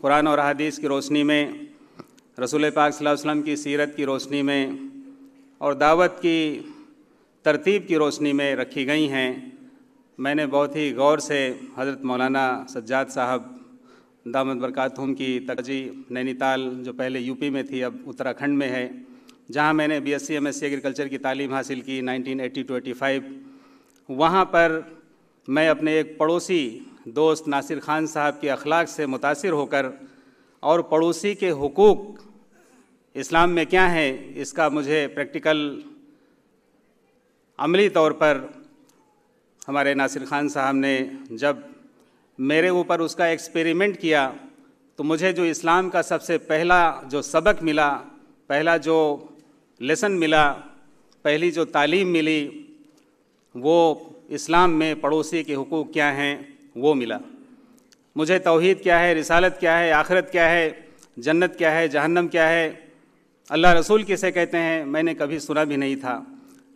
कुरान और हदीस की रोशनी में रसूल पाक वसलम की सीरत की रोशनी में और दावत की तरतीब की रोशनी में रखी गई हैं मैंने बहुत ही गौर से हज़रत मौलाना सज्जाद साहब दामद बरकातहम की तकजी नैनीताल जो पहले यूपी में थी अब उत्तराखंड में है जहाँ मैंने B S C M S C agriculture की तालीम हासिल की 1980 टू फाइव वहाँ पर मैं अपने एक पड़ोसी दोस्त नासिर खान साहब के अखलाक से मुतासर होकर और पड़ोसी के हकूक़ इस्लाम में क्या है इसका मुझे प्रैक्टिकल अमली तौर पर हमारे नासिर खान साहब ने जब मेरे ऊपर उसका एक्सपेरिमेंट किया तो मुझे जो इस्लाम का सबसे पहला जो सबक मिला पहला जो लेसन मिला पहली जो तालीम मिली वो इस्लाम में पड़ोसी के हकूक़ क्या हैं वो मिला मुझे तोहद क्या है रिसालत क्या है आखरत क्या है जन्नत क्या है जहन्नम क्या है अल्लाह रसूल किसे कहते हैं मैंने कभी सुना भी नहीं था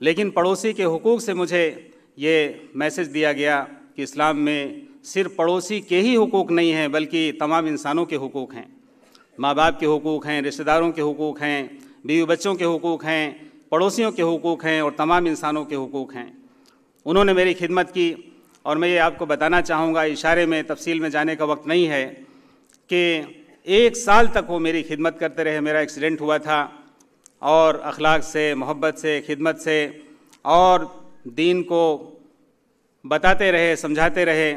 लेकिन पड़ोसी के हकूक़ से मुझे ये मैसेज दिया गया कि इस्लाम में सिर्फ पड़ोसी के ही हकूक़ नहीं हैं बल्कि तमाम इंसानों के हकूक़ हैं माँ बाप के हकूक़ हैं रिश्तेदारों के हकूक़ हैं बीवी बच्चों के हकूक़ हैं पड़ोसियों के हकूक़ हैं और तमाम इंसानों के हकूक़ हैं उन्होंने मेरी खिदमत की और मैं ये आपको बताना चाहूँगा इशारे में तफसील में जाने का वक्त नहीं है कि एक साल तक वो मेरी खिदमत करते रहे मेरा एक्सीडेंट हुआ था और अखलाक से मोहब्बत से खिदमत से और दीन को बताते रहे समझाते रहे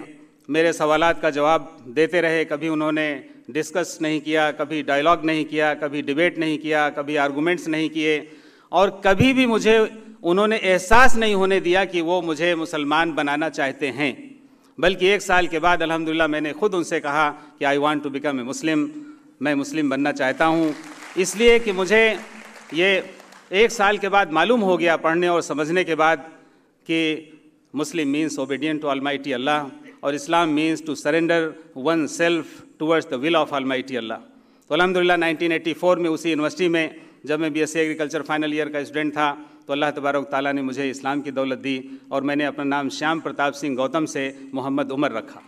मेरे सवालात का जवाब देते रहे कभी उन्होंने डिस्कस नहीं किया कभी डायलॉग नहीं किया कभी डिबेट नहीं किया कभी आर्गूमेंट्स नहीं किए और कभी भी मुझे उन्होंने एहसास नहीं होने दिया कि वो मुझे मुसलमान बनाना चाहते हैं बल्कि एक साल के बाद अल्हम्दुलिल्लाह मैंने खुद उनसे कहा कि I want to become a Muslim मैं मुस्लिम बनना चाहता हूँ इसलिए कि मुझे ये एक साल के बाद मालूम हो गया पढ़ने और समझने के बाद कि मुस्लिम मीन्स ओबीडियन टू टी अल्लाह और Islam means to surrender one self towards the will of almighty Allah तो अलहमदिल्ला नाइनटीन में उसी यूनिवर्सिटी में जब मैं बीएससी एग्रीकल्चर फाइनल ईयर का स्टूडेंट था तो अल्लाह तबारक ताली ने मुझे इस्लाम की दौलत दी और मैंने अपना नाम श्याम प्रताप सिंह गौतम से मोहम्मद उमर रखा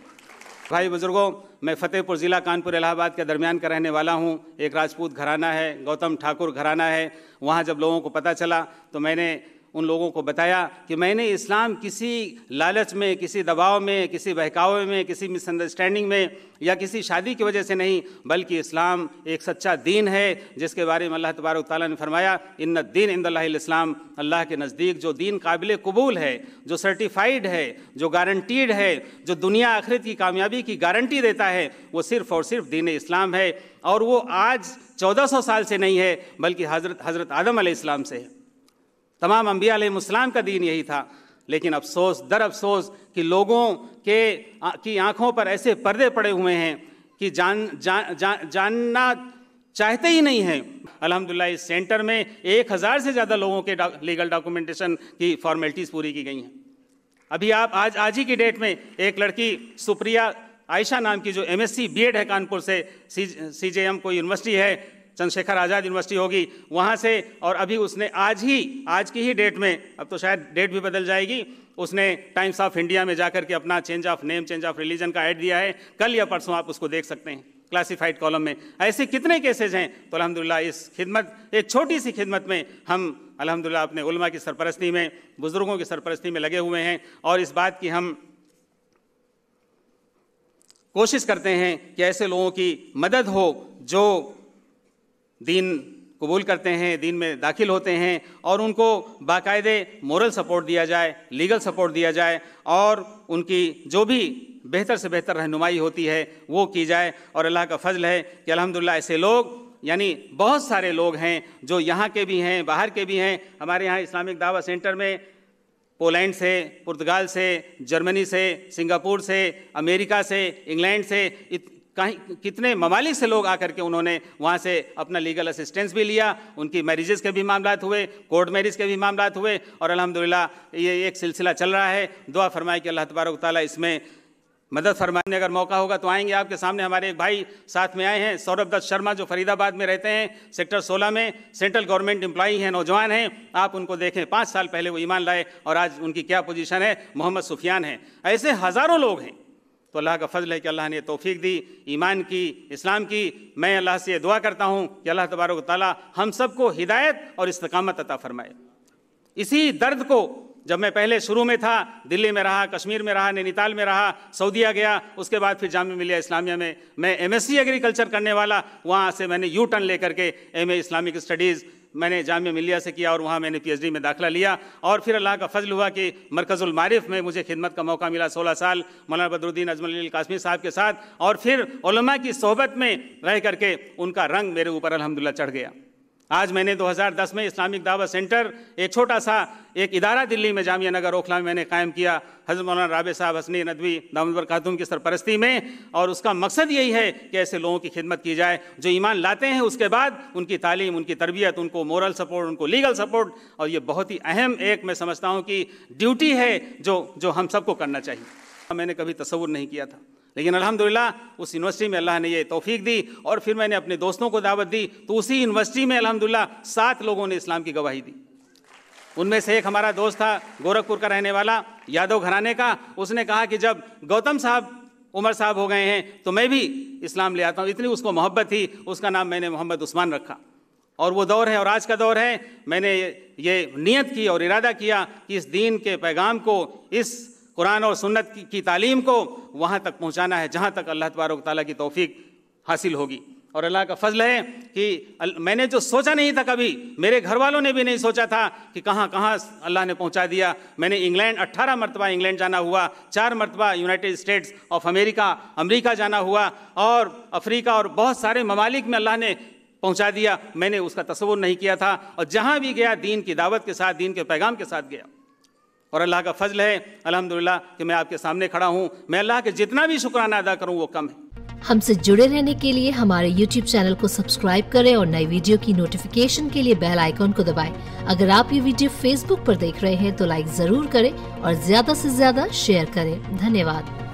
भाई बुजुर्गों मैं फतेहपुर ज़िला कानपुर इलाहाबाद के दरमियान का रहने वाला हूँ एक राजपूत घराना है गौतम ठाकुर घराना है वहाँ जब लोगों को पता चला तो मैंने उन लोगों को बताया कि मैंने इस्लाम किसी लालच में किसी दबाव में किसी बहकावे में किसी मिसअंडरस्टैंडिंग में या किसी शादी की वजह से नहीं बल्कि इस्लाम एक सच्चा दीन है जिसके बारे में अल्लाह तबारक ताली ने फरमाया इन दीन इस्लाम अल्लाह के नज़दीक जो दीन काबिल कबूल है जो सर्टिफाइड है जो गारंटीड है जो दुनिया आखिरत की कामयाबी की गारंटी देता है वो सिर्फ़ और सिर्फ दीन इस्लाम है और वो आज 1400 साल से नहीं है बल्कि हज़रत हज़रत आदम आलाम से है तमाम अम्बिया मुसलाम का दीन यही था लेकिन अफसोस दर अफसोस कि लोगों के की आंखों पर ऐसे पर्दे पड़े हुए हैं कि जान जा, जा, जानना चाहते ही नहीं हैं अलहमदिल्ला इस सेंटर में एक हज़ार से ज़्यादा लोगों के डा, लीगल डॉक्यूमेंटेशन की फॉर्मेलिटीज़ पूरी की गई हैं अभी आप आज आज ही की डेट में एक लड़की सुप्रिया आयशा नाम की जो एमएससी बीएड है कानपुर से सी एम कोई यूनिवर्सिटी है चंद्रशेखर आज़ाद यूनिवर्सिटी होगी वहाँ से और अभी उसने आज ही आज की ही डेट में अब तो शायद डेट भी बदल जाएगी उसने टाइम्स ऑफ इंडिया में जाकर के अपना change of name change of religion का ऐड दिया है कल या परसों आप उसको देख सकते हैं क्लासिफाइड कॉलम में ऐसे कितने केसेज हैं तो अलहमदिल्ला इस खिदमत एक छोटी सी खिदमत में हम अलहमदिल्ला अपने उलमा की सरपरस्ती में बुज़ुर्गों की सरपरस्ती में लगे हुए हैं और इस बात की हम कोशिश करते हैं कि ऐसे लोगों की मदद हो जो दीन कबूल करते हैं दीन में दाखिल होते हैं और उनको बाकायदे मॉरल सपोर्ट दिया जाए लीगल सपोर्ट दिया जाए और उनकी जो भी बेहतर से बेहतर रहनुमाई होती है वो की जाए और अल्लाह का फजल है कि अलहमदिल्ला ऐसे लोग यानी बहुत सारे लोग हैं जो यहाँ के भी हैं बाहर के भी हैं हमारे यहाँ इस्लामिक दावा सेंटर में पोलैंड से पुर्तगाल से जर्मनी से सिंगापुर से अमेरिका से इंग्लैंड से कहीं कितने ममालिक से लोग आकर के उन्होंने वहाँ से अपना लीगल असिस्टेंस भी लिया उनकी मैरिजेस के भी मामला हुए कोर्ट मैरिज के भी मामला हुए और अलहमदिल्ला ये एक सिलसिला चल रहा है दुआ फरमाए कि अल्लाह तबारक ताली इसमें मदद फरमाने अगर मौका होगा तो आएंगे आपके सामने हमारे एक भाई साथ में आए हैं सौरभ दत्त शर्मा जो फरीदाबाद में रहते हैं सेक्टर 16 में सेंट्रल गवर्नमेंट एम्प्लॉई हैं नौजवान हैं आप उनको देखें पाँच साल पहले वो ईमान लाए और आज उनकी क्या पोजीशन है मोहम्मद सुफियान है ऐसे हज़ारों लोग हैं तो अल्लाह का फजल है कि अल्लाह ने तोफ़ी दी ईमान की इस्लाम की मैं अल्लाह से दुआ करता हूँ कि अल्लाह तबारक ताली हम सबको हिदायत और इस्तकामत अता फरमाए इसी दर्द को जब मैं पहले शुरू में था दिल्ली में रहा कश्मीर में रहा नैनीताल में रहा सऊदीया गया उसके बाद फिर जाम मिलिया इस्लामिया में मैं एमएससी एग्रीकल्चर करने वाला वहाँ से मैंने यू टर्न लेकर के एम इस्लामिक स्टडीज़ मैंने जामिया मिलिया से किया और वहाँ मैंने पीएचडी में दाखिला लिया और फिर अल्लाह का फजल हुआ कि मारिफ में मुझे खिदमत का मौका मिला सोलह साल मौलाना बदरुद्दीन अजमल कासमी साहब के साथ और फिर की सोहबत में रह करके उनका रंग मेरे ऊपर अलहमदिल्ला चढ़ गया आज मैंने 2010 में इस्लामिक दावा सेंटर एक छोटा सा एक इदारा दिल्ली में जामिया नगर ओखला में मैंने कायम किया हजरत मौलाना राबे साहब हसनी नदवी दामदर खातून की सरपरस्ती में और उसका मकसद यही है कि ऐसे लोगों की खिदमत की जाए जो ईमान लाते हैं उसके बाद उनकी तालीम उनकी तरबियत उनको मॉरल सपोर्ट उनको लीगल सपोर्ट और ये बहुत ही अहम एक मैं समझता हूँ कि ड्यूटी है जो जो हम सबको करना चाहिए मैंने कभी तस्वुर नहीं किया था लेकिन अल्हम्दुलिल्लाह उस यूनिवर्सिटी में अल्लाह ने ये तौफीक दी और फिर मैंने अपने दोस्तों को दावत दी तो उसी यूनिवर्सिटी में अल्हम्दुलिल्लाह सात लोगों ने इस्लाम की गवाही दी उनमें से एक हमारा दोस्त था गोरखपुर का रहने वाला यादव घराने का उसने कहा कि जब गौतम साहब उमर साहब हो गए हैं तो मैं भी इस्लाम ले आता हूँ इतनी उसको मोहब्बत थी उसका नाम मैंने मोहम्मद उस्मान रखा और वो दौर है और आज का दौर है मैंने ये नियत की और इरादा किया कि इस दीन के पैगाम को इस कुरान और सुन्नत की, की तालीम को वहाँ तक पहुँचाना है जहाँ तक अल्लाह तबारक ताली की तोफ़ी हासिल होगी और अल्लाह का फजल है कि मैंने जो सोचा नहीं था कभी मेरे घर वालों ने भी नहीं सोचा था कि कहाँ कहाँ अल्लाह ने पहुँचा दिया मैंने इंग्लैंड 18 मरतबा इंग्लैंड जाना हुआ चार मरतबा United States of America America जाना हुआ और अफ्रीका और बहुत सारे ममालिक में अल्लाह ने पहुँचा दिया मैंने उसका तस्वुर नहीं किया था और जहाँ भी गया दीन की दावत के साथ दीन के पैगाम के साथ गया और अल्लाह का फजल है अल्हम्दुलिल्लाह कि मैं आपके सामने खड़ा हूँ मैं अल्लाह के जितना भी शुक्राना अदा करूँ वो कम है हमसे जुड़े रहने के लिए हमारे YouTube चैनल को सब्सक्राइब करें और नई वीडियो की नोटिफिकेशन के लिए बेल आइकॉन को दबाएं। अगर आप ये वीडियो Facebook पर देख रहे हैं तो लाइक जरूर करें और ज्यादा से ज्यादा शेयर करें धन्यवाद